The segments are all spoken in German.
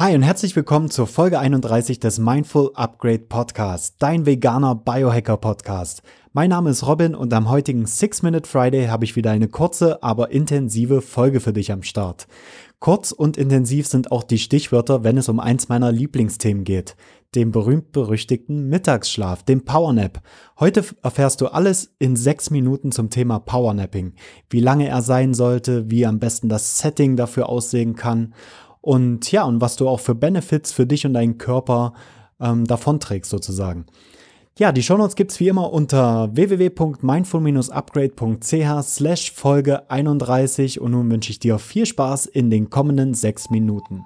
Hi und herzlich willkommen zur Folge 31 des Mindful Upgrade Podcast, dein veganer Biohacker Podcast. Mein Name ist Robin und am heutigen Six minute Friday habe ich wieder eine kurze, aber intensive Folge für dich am Start. Kurz und intensiv sind auch die Stichwörter, wenn es um eins meiner Lieblingsthemen geht, dem berühmt-berüchtigten Mittagsschlaf, dem Powernap. Heute erfährst du alles in sechs Minuten zum Thema Powernapping, wie lange er sein sollte, wie am besten das Setting dafür aussehen kann und ja, und was du auch für Benefits für dich und deinen Körper ähm, davonträgst sozusagen. Ja, die Shownotes gibt's wie immer unter www.mindful-upgrade.ch slash Folge 31 und nun wünsche ich dir viel Spaß in den kommenden sechs Minuten.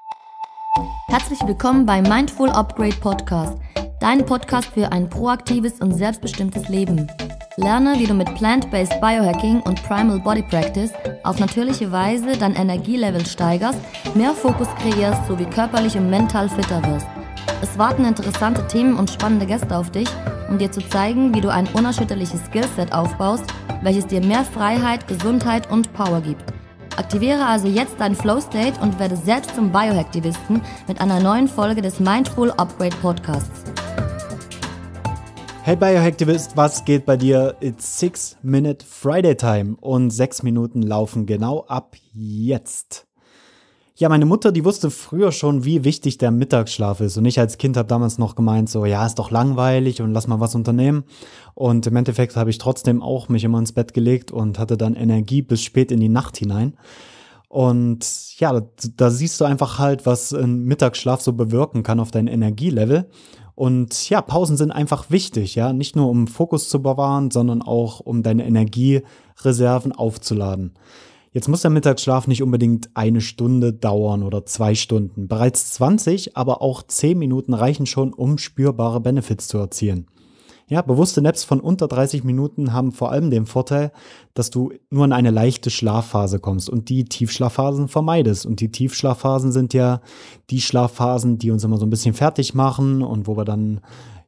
Herzlich willkommen bei Mindful Upgrade Podcast, dein Podcast für ein proaktives und selbstbestimmtes Leben. Lerne, wie du mit Plant-Based Biohacking und Primal Body Practice auf natürliche Weise dein Energielevel steigerst, mehr Fokus kreierst sowie körperlich und mental fitter wirst. Es warten interessante Themen und spannende Gäste auf dich, um dir zu zeigen, wie du ein unerschütterliches Skillset aufbaust, welches dir mehr Freiheit, Gesundheit und Power gibt. Aktiviere also jetzt dein Flow State und werde selbst zum Biohacktivisten mit einer neuen Folge des Mindful Upgrade Podcasts. Hey Biohacktivist, was geht bei dir? It's 6 Minute Friday Time und 6 Minuten laufen genau ab jetzt. Ja, meine Mutter, die wusste früher schon, wie wichtig der Mittagsschlaf ist. Und ich als Kind habe damals noch gemeint, so, ja, ist doch langweilig und lass mal was unternehmen. Und im Endeffekt habe ich trotzdem auch mich immer ins Bett gelegt und hatte dann Energie bis spät in die Nacht hinein. Und ja, da, da siehst du einfach halt, was ein Mittagsschlaf so bewirken kann auf dein Energielevel. Und ja, Pausen sind einfach wichtig, ja, nicht nur um Fokus zu bewahren, sondern auch um deine Energiereserven aufzuladen. Jetzt muss der Mittagsschlaf nicht unbedingt eine Stunde dauern oder zwei Stunden. Bereits 20, aber auch 10 Minuten reichen schon, um spürbare Benefits zu erzielen. Ja, bewusste Naps von unter 30 Minuten haben vor allem den Vorteil, dass du nur in eine leichte Schlafphase kommst und die Tiefschlafphasen vermeidest. Und die Tiefschlafphasen sind ja die Schlafphasen, die uns immer so ein bisschen fertig machen und wo wir dann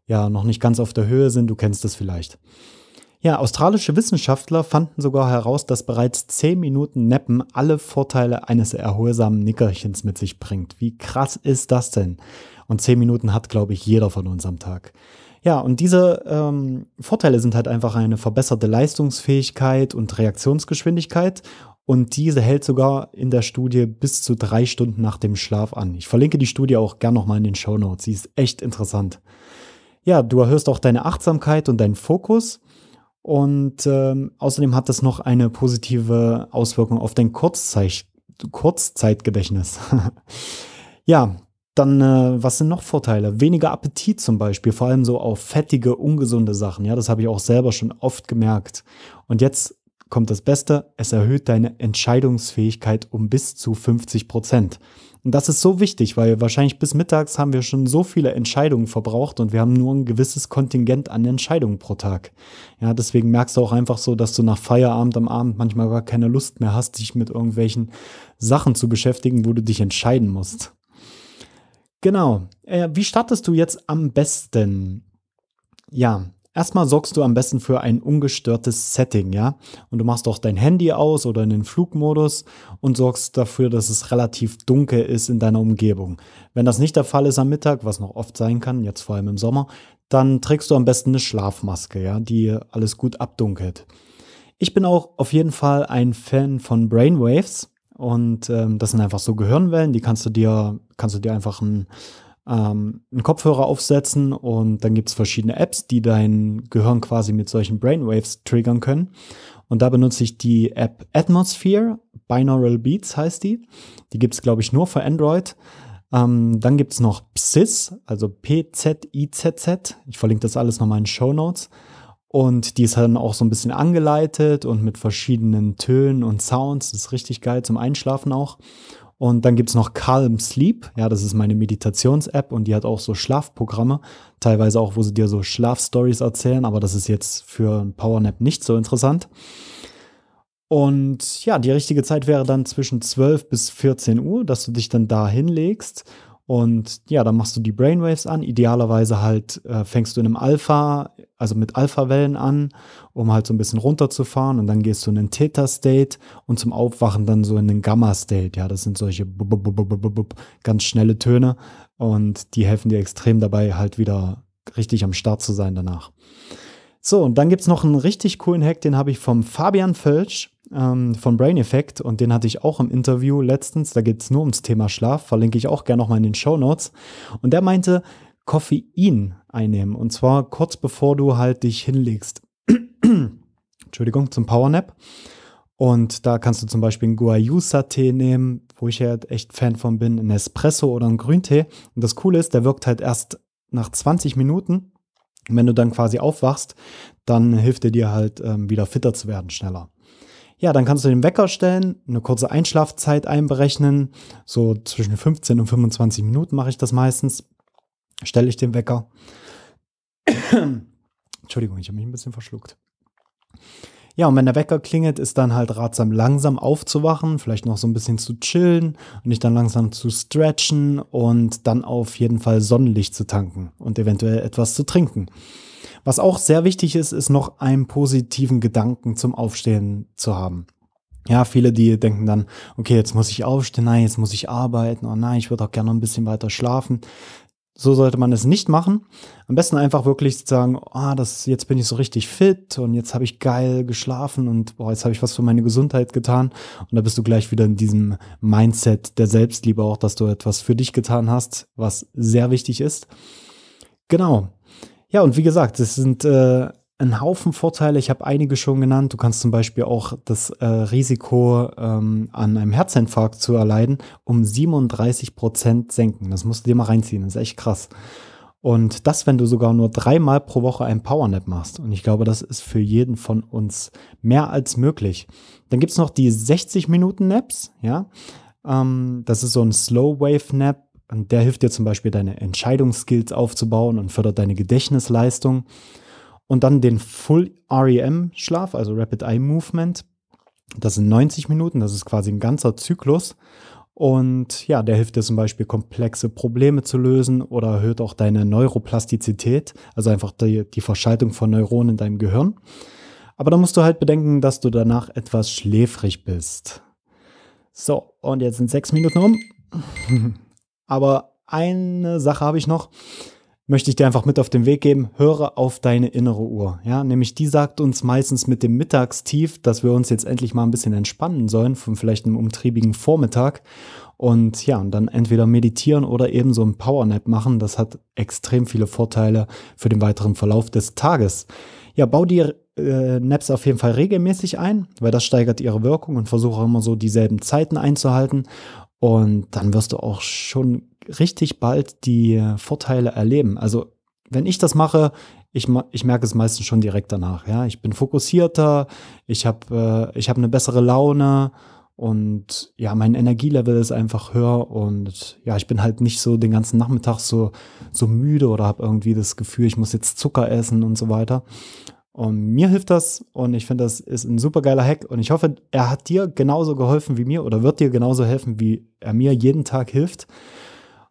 ja noch nicht ganz auf der Höhe sind. Du kennst das vielleicht. Ja, australische Wissenschaftler fanden sogar heraus, dass bereits 10 Minuten Neppen alle Vorteile eines erholsamen Nickerchens mit sich bringt. Wie krass ist das denn? Und 10 Minuten hat, glaube ich, jeder von uns am Tag. Ja, und diese ähm, Vorteile sind halt einfach eine verbesserte Leistungsfähigkeit und Reaktionsgeschwindigkeit. Und diese hält sogar in der Studie bis zu drei Stunden nach dem Schlaf an. Ich verlinke die Studie auch gern nochmal in den Show Notes. Sie ist echt interessant. Ja, du erhörst auch deine Achtsamkeit und deinen Fokus. Und ähm, außerdem hat das noch eine positive Auswirkung auf dein Kurzzeit Kurzzeitgedächtnis. ja, dann, äh, was sind noch Vorteile? Weniger Appetit zum Beispiel, vor allem so auf fettige, ungesunde Sachen. Ja, das habe ich auch selber schon oft gemerkt. Und jetzt kommt das Beste, es erhöht deine Entscheidungsfähigkeit um bis zu 50 Prozent. Und das ist so wichtig, weil wahrscheinlich bis mittags haben wir schon so viele Entscheidungen verbraucht und wir haben nur ein gewisses Kontingent an Entscheidungen pro Tag. Ja, deswegen merkst du auch einfach so, dass du nach Feierabend am Abend manchmal gar keine Lust mehr hast, dich mit irgendwelchen Sachen zu beschäftigen, wo du dich entscheiden musst. Genau. Äh, wie startest du jetzt am besten? Ja, erstmal sorgst du am besten für ein ungestörtes Setting, ja? Und du machst auch dein Handy aus oder in den Flugmodus und sorgst dafür, dass es relativ dunkel ist in deiner Umgebung. Wenn das nicht der Fall ist am Mittag, was noch oft sein kann, jetzt vor allem im Sommer, dann trägst du am besten eine Schlafmaske, ja, die alles gut abdunkelt. Ich bin auch auf jeden Fall ein Fan von Brainwaves. Und ähm, das sind einfach so Gehirnwellen, die kannst du dir, kannst du dir einfach einen, ähm, einen Kopfhörer aufsetzen und dann gibt es verschiedene Apps, die dein Gehirn quasi mit solchen Brainwaves triggern können. Und da benutze ich die App Atmosphere, Binaural Beats heißt die. Die gibt es, glaube ich, nur für Android. Ähm, dann gibt es noch PSIS, also P-Z-I-Z-Z. Ich verlinke das alles nochmal in Show Notes. Und die ist dann auch so ein bisschen angeleitet und mit verschiedenen Tönen und Sounds. Das ist richtig geil zum Einschlafen auch. Und dann gibt es noch Calm Sleep. Ja, das ist meine Meditations-App und die hat auch so Schlafprogramme. Teilweise auch, wo sie dir so Schlafstories erzählen, aber das ist jetzt für ein Powernap nicht so interessant. Und ja, die richtige Zeit wäre dann zwischen 12 bis 14 Uhr, dass du dich dann da hinlegst. Und ja, dann machst du die Brainwaves an. Idealerweise halt äh, fängst du in einem Alpha also mit Alpha-Wellen an, um halt so ein bisschen runterzufahren und dann gehst du in den Theta-State und zum Aufwachen dann so in den Gamma-State. Ja, das sind solche ganz schnelle Töne und die helfen dir extrem dabei, halt wieder richtig am Start zu sein danach. So, und dann gibt es noch einen richtig coolen Hack, den habe ich vom Fabian Völsch ähm, von Brain Effect und den hatte ich auch im Interview letztens. Da geht es nur ums Thema Schlaf, verlinke ich auch gerne nochmal in den Show Notes. Und der meinte, Koffein einnehmen. Und zwar kurz bevor du halt dich hinlegst. Entschuldigung, zum Powernap. Und da kannst du zum Beispiel einen Guayusa-Tee nehmen, wo ich ja echt Fan von bin, einen Espresso oder einen Grüntee. Und das Coole ist, der wirkt halt erst nach 20 Minuten. Und wenn du dann quasi aufwachst, dann hilft er dir halt ähm, wieder fitter zu werden schneller. Ja, dann kannst du den Wecker stellen, eine kurze Einschlafzeit einberechnen. So zwischen 15 und 25 Minuten mache ich das meistens stelle ich den Wecker. Entschuldigung, ich habe mich ein bisschen verschluckt. Ja, und wenn der Wecker klingelt, ist dann halt ratsam, langsam aufzuwachen, vielleicht noch so ein bisschen zu chillen und nicht dann langsam zu stretchen und dann auf jeden Fall Sonnenlicht zu tanken und eventuell etwas zu trinken. Was auch sehr wichtig ist, ist noch einen positiven Gedanken zum Aufstehen zu haben. Ja, viele, die denken dann, okay, jetzt muss ich aufstehen, nein, jetzt muss ich arbeiten, oh nein, ich würde auch gerne noch ein bisschen weiter schlafen. So sollte man es nicht machen. Am besten einfach wirklich sagen, ah, das, jetzt bin ich so richtig fit und jetzt habe ich geil geschlafen und boah, jetzt habe ich was für meine Gesundheit getan. Und da bist du gleich wieder in diesem Mindset der Selbstliebe auch, dass du etwas für dich getan hast, was sehr wichtig ist. Genau. Ja, und wie gesagt, es sind äh, einen Haufen Vorteile. Ich habe einige schon genannt. Du kannst zum Beispiel auch das äh, Risiko, ähm, an einem Herzinfarkt zu erleiden, um 37 Prozent senken. Das musst du dir mal reinziehen. Das ist echt krass. Und das, wenn du sogar nur dreimal pro Woche ein Powernap machst. Und ich glaube, das ist für jeden von uns mehr als möglich. Dann gibt es noch die 60-Minuten-Naps, ja. Ähm, das ist so ein Slow-Wave-Nap. Und der hilft dir zum Beispiel, deine Entscheidungsskills aufzubauen und fördert deine Gedächtnisleistung und dann den Full REM-Schlaf, also Rapid Eye Movement. Das sind 90 Minuten, das ist quasi ein ganzer Zyklus. Und ja, der hilft dir zum Beispiel, komplexe Probleme zu lösen oder erhöht auch deine Neuroplastizität, also einfach die, die Verschaltung von Neuronen in deinem Gehirn. Aber da musst du halt bedenken, dass du danach etwas schläfrig bist. So, und jetzt sind sechs Minuten um. Aber eine Sache habe ich noch möchte ich dir einfach mit auf den Weg geben, höre auf deine innere Uhr. Ja, nämlich die sagt uns meistens mit dem Mittagstief, dass wir uns jetzt endlich mal ein bisschen entspannen sollen von vielleicht einem umtriebigen Vormittag und ja, und dann entweder meditieren oder eben so ein Powernap machen. Das hat extrem viele Vorteile für den weiteren Verlauf des Tages. Ja, bau dir äh, Naps auf jeden Fall regelmäßig ein, weil das steigert ihre Wirkung und versuche immer so dieselben Zeiten einzuhalten. Und dann wirst du auch schon richtig bald die Vorteile erleben. Also wenn ich das mache, ich, ich merke es meistens schon direkt danach. Ja, ich bin fokussierter, ich habe äh, ich habe eine bessere Laune und ja, mein Energielevel ist einfach höher und ja, ich bin halt nicht so den ganzen Nachmittag so so müde oder habe irgendwie das Gefühl, ich muss jetzt Zucker essen und so weiter, und mir hilft das und ich finde, das ist ein super geiler Hack und ich hoffe, er hat dir genauso geholfen wie mir oder wird dir genauso helfen, wie er mir jeden Tag hilft.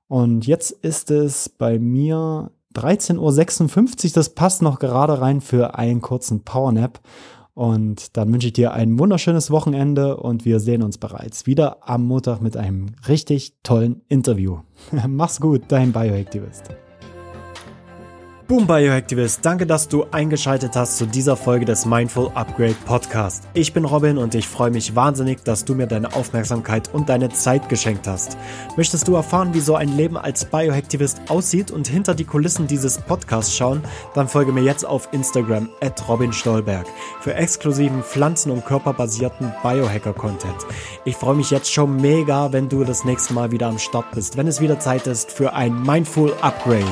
Und jetzt ist es bei mir 13.56 Uhr. Das passt noch gerade rein für einen kurzen Powernap. Und dann wünsche ich dir ein wunderschönes Wochenende und wir sehen uns bereits wieder am Montag mit einem richtig tollen Interview. Mach's gut, dein Bioactivist. Boom Bioactivist, danke, dass du eingeschaltet hast zu dieser Folge des Mindful Upgrade Podcast. Ich bin Robin und ich freue mich wahnsinnig, dass du mir deine Aufmerksamkeit und deine Zeit geschenkt hast. Möchtest du erfahren, wie so ein Leben als Bioactivist aussieht und hinter die Kulissen dieses Podcasts schauen? Dann folge mir jetzt auf Instagram at Robin Stolberg für exklusiven pflanzen- und körperbasierten Biohacker-Content. Ich freue mich jetzt schon mega, wenn du das nächste Mal wieder am Start bist, wenn es wieder Zeit ist für ein Mindful Upgrade.